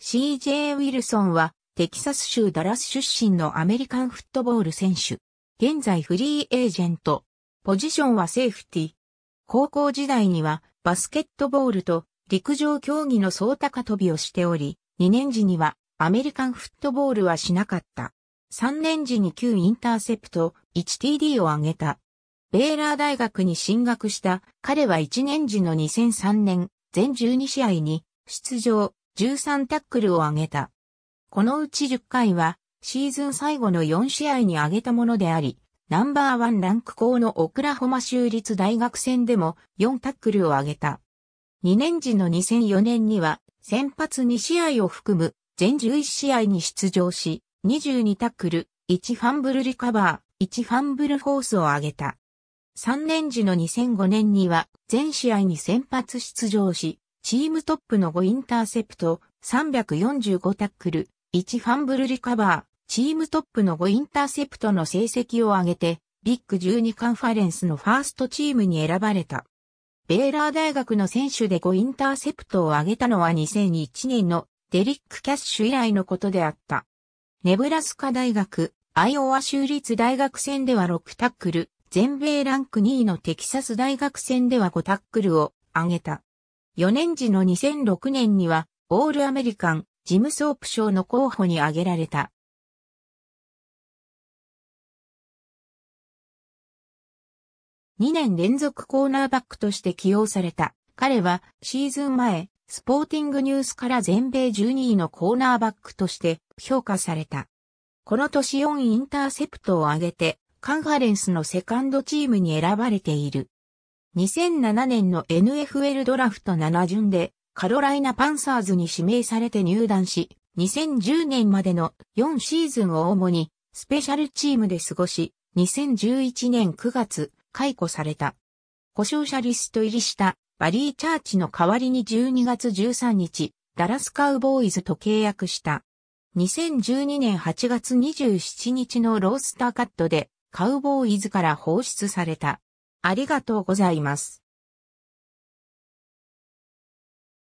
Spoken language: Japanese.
CJ ウィルソンは、テキサス州ダラス出身のアメリカンフットボール選手。現在フリーエージェント。ポジションはセーフティ高校時代には、バスケットボールと陸上競技の総高跳びをしており、2年時にはアメリカンフットボールはしなかった。3年時に9インターセプト、1TD を挙げた。ベーラー大学に進学した彼は1年時の2003年、全12試合に出場。13タックルを挙げた。このうち10回は、シーズン最後の4試合に挙げたものであり、ナンバーワンランク校のオクラホマ州立大学戦でも4タックルを挙げた。2年時の2004年には、先発2試合を含む全11試合に出場し、22タックル、1ファンブルリカバー、1ファンブルフォースを挙げた。3年時の2005年には全試合に先発出場し、チームトップの5インターセプト、345タックル、1ファンブルリカバー、チームトップの5インターセプトの成績を上げて、ビッグ12カンファレンスのファーストチームに選ばれた。ベーラー大学の選手で5インターセプトを上げたのは2001年のデリック・キャッシュ以来のことであった。ネブラスカ大学、アイオワ州立大学戦では6タックル、全米ランク2位のテキサス大学戦では5タックルを上げた。4年時の2006年には、オールアメリカン、ジム・ソープ賞の候補に挙げられた。2年連続コーナーバックとして起用された。彼はシーズン前、スポーティングニュースから全米12位のコーナーバックとして評価された。この年4インターセプトを挙げて、カンファレンスのセカンドチームに選ばれている。2007年の NFL ドラフト7巡でカロライナパンサーズに指名されて入団し、2010年までの4シーズンを主にスペシャルチームで過ごし、2011年9月解雇された。故障者リスト入りしたバリーチャーチの代わりに12月13日、ダラスカウボーイズと契約した。2012年8月27日のロースターカットでカウボーイズから放出された。ありがとうございます。